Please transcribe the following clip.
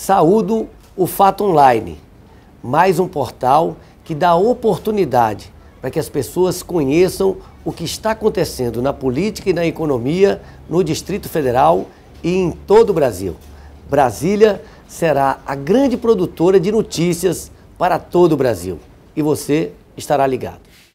Saúdo o Fato Online, mais um portal que dá oportunidade para que as pessoas conheçam o que está acontecendo na política e na economia no Distrito Federal e em todo o Brasil. Brasília será a grande produtora de notícias para todo o Brasil e você estará ligado.